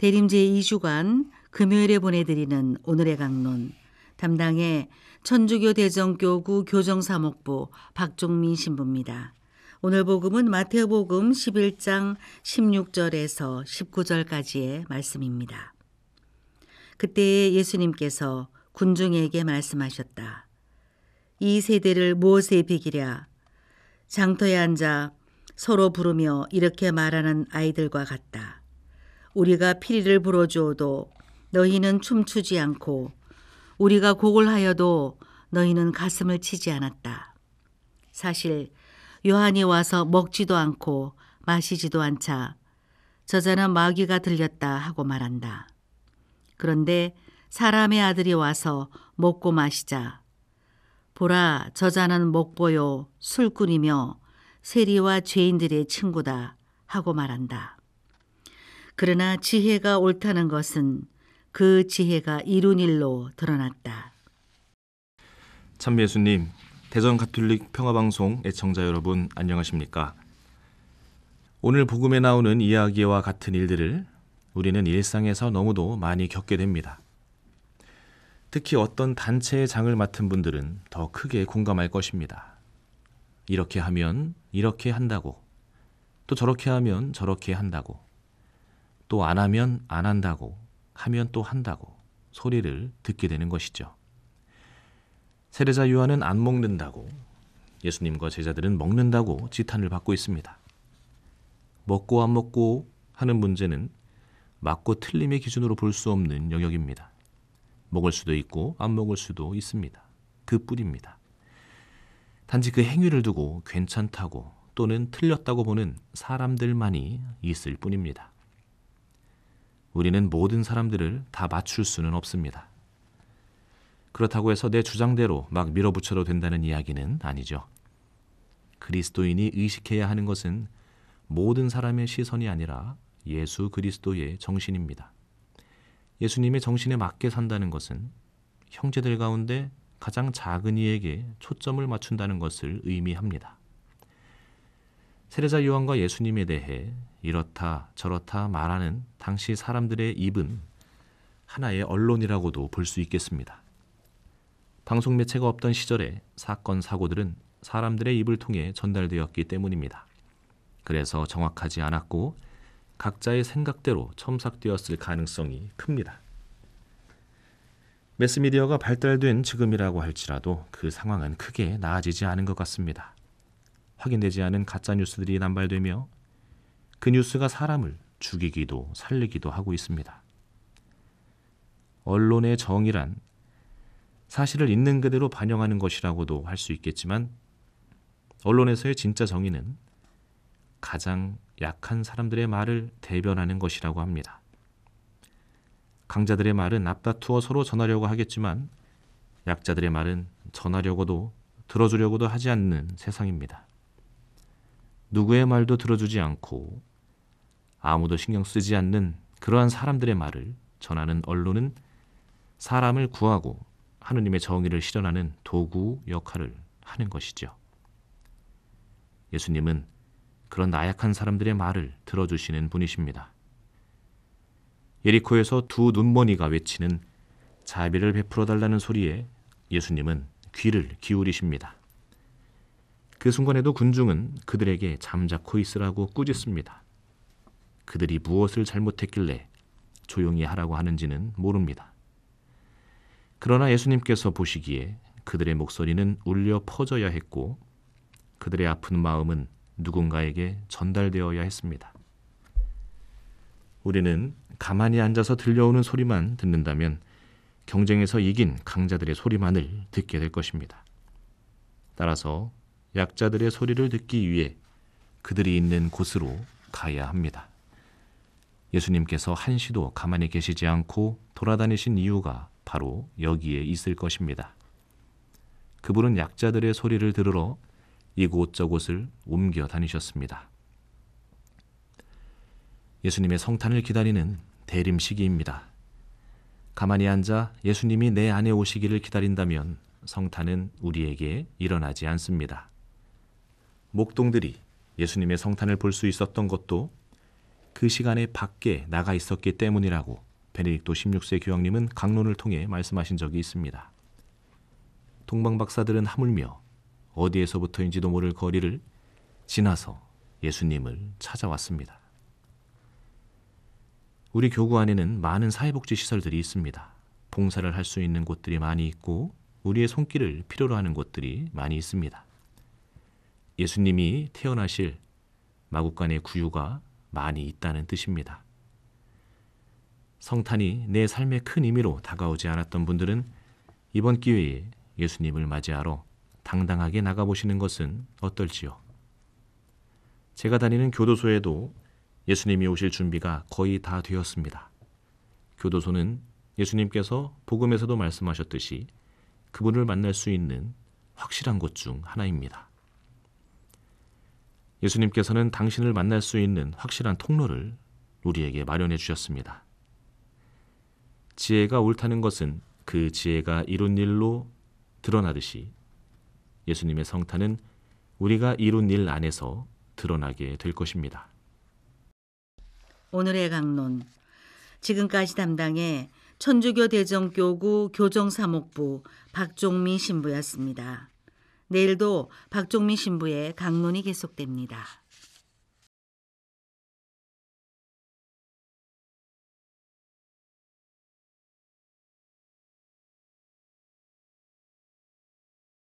대림제 2주간 금요일에 보내드리는 오늘의 강론 담당의 천주교 대전교구 교정사목부 박종민 신부입니다. 오늘 복음은 마태복음 11장 16절에서 19절까지의 말씀입니다. 그때 예수님께서 군중에게 말씀하셨다. 이 세대를 무엇에 비기랴? 장터에 앉아 서로 부르며 이렇게 말하는 아이들과 같다. 우리가 피리를 불어주어도 너희는 춤추지 않고 우리가 곡을 하여도 너희는 가슴을 치지 않았다. 사실 요한이 와서 먹지도 않고 마시지도 않자 저자는 마귀가 들렸다 하고 말한다. 그런데 사람의 아들이 와서 먹고 마시자 보라 저자는 먹보요 술꾼이며 세리와 죄인들의 친구다 하고 말한다. 그러나 지혜가 옳다는 것은 그 지혜가 이룬 일로 드러났다. 참 예수님, 대전 가톨릭 평화방송 애청자 여러분 안녕하십니까? 오늘 복음에 나오는 이야기와 같은 일들을 우리는 일상에서 너무도 많이 겪게 됩니다. 특히 어떤 단체의 장을 맡은 분들은 더 크게 공감할 것입니다. 이렇게 하면 이렇게 한다고, 또 저렇게 하면 저렇게 한다고, 또안 하면 안 한다고, 하면 또 한다고 소리를 듣게 되는 것이죠. 세례자 요한은 안 먹는다고, 예수님과 제자들은 먹는다고 지탄을 받고 있습니다. 먹고 안 먹고 하는 문제는 맞고 틀림의 기준으로 볼 수 없는 영역입니다. 먹을 수도 있고 안 먹을 수도 있습니다. 그 뿐입니다. 단지 그 행위를 두고 괜찮다고 또는 틀렸다고 보는 사람들만이 있을 뿐입니다. 우리는 모든 사람들을 다 맞출 수는 없습니다. 그렇다고 해서 내 주장대로 막 밀어붙여도 된다는 이야기는 아니죠. 그리스도인이 의식해야 하는 것은 모든 사람의 시선이 아니라 예수 그리스도의 정신입니다. 예수님의 정신에 맞게 산다는 것은 형제들 가운데 가장 작은 이에게 초점을 맞춘다는 것을 의미합니다. 세례자 요한과 예수님에 대해 이렇다 저렇다 말하는 당시 사람들의 입은 하나의 언론이라고도 볼 수 있겠습니다. 방송 매체가 없던 시절에 사건 사고들은 사람들의 입을 통해 전달되었기 때문입니다. 그래서 정확하지 않았고 각자의 생각대로 첨삭되었을 가능성이 큽니다. 매스미디어가 발달된 지금이라고 할지라도 그 상황은 크게 나아지지 않은 것 같습니다. 확인되지 않은 가짜 뉴스들이 남발되며 그 뉴스가 사람을 죽이기도 살리기도 하고 있습니다. 언론의 정의란 사실을 있는 그대로 반영하는 것이라고도 할 수 있겠지만 언론에서의 진짜 정의는 가장 약한 사람들의 말을 대변하는 것이라고 합니다. 강자들의 말은 앞다투어 서로 전하려고 하겠지만 약자들의 말은 전하려고도 들어주려고도 하지 않는 세상입니다. 누구의 말도 들어주지 않고 아무도 신경 쓰지 않는 그러한 사람들의 말을 전하는 언론은 사람을 구하고 하느님의 정의를 실현하는 도구 역할을 하는 것이죠. 예수님은 그런 나약한 사람들의 말을 들어주시는 분이십니다. 예리코에서 두 눈머니가 외치는 자비를 베풀어 달라는 소리에 예수님은 귀를 기울이십니다. 그 순간에도 군중은 그들에게 잠자코 있으라고 꾸짖습니다. 그들이 무엇을 잘못했길래 조용히 하라고 하는지는 모릅니다. 그러나 예수님께서 보시기에 그들의 목소리는 울려 퍼져야 했고 그들의 아픈 마음은 누군가에게 전달되어야 했습니다. 우리는 가만히 앉아서 들려오는 소리만 듣는다면 경쟁에서 이긴 강자들의 소리만을 듣게 될 것입니다. 따라서 약자들의 소리를 듣기 위해 그들이 있는 곳으로 가야 합니다. 예수님께서 한시도 가만히 계시지 않고 돌아다니신 이유가 바로 여기에 있을 것입니다. 그분은 약자들의 소리를 들으러 이곳저곳을 옮겨 다니셨습니다. 예수님의 성탄을 기다리는 대림 시기입니다. 가만히 앉아 예수님이 내 안에 오시기를 기다린다면 성탄은 우리에게 일어나지 않습니다. 목동들이 예수님의 성탄을 볼 수 있었던 것도 그 시간에 밖에 나가 있었기 때문이라고 베네딕토 16세 교황님은 강론을 통해 말씀하신 적이 있습니다. 동방 박사들은 하물며 어디에서부터인지도 모를 거리를 지나서 예수님을 찾아왔습니다. 우리 교구 안에는 많은 사회복지 시설들이 있습니다. 봉사를 할 수 있는 곳들이 많이 있고 우리의 손길을 필요로 하는 곳들이 많이 있습니다. 예수님이 태어나실 마국간의 구유가 많이 있다는 뜻입니다. 성탄이 내 삶의 큰 의미로 다가오지 않았던 분들은 이번 기회에 예수님을 맞이하러 당당하게 나가보시는 것은 어떨지요? 제가 다니는 교도소에도 예수님이 오실 준비가 거의 다 되었습니다. 교도소는 예수님께서 복음에서도 말씀하셨듯이 그분을 만날 수 있는 확실한 곳 중 하나입니다. 예수님께서는 당신을 만날 수 있는 확실한 통로를 우리에게 마련해 주셨습니다. 지혜가 옳다는 것은 그 지혜가 이룬 일로 드러나듯이 예수님의 성탄은 우리가 이룬 일 안에서 드러나게 될 것입니다. 오늘의 강론 지금까지 담당해 천주교 대정교구 교정사목부 박종미 신부였습니다. 내일도 박종민 신부의 강론이 계속됩니다.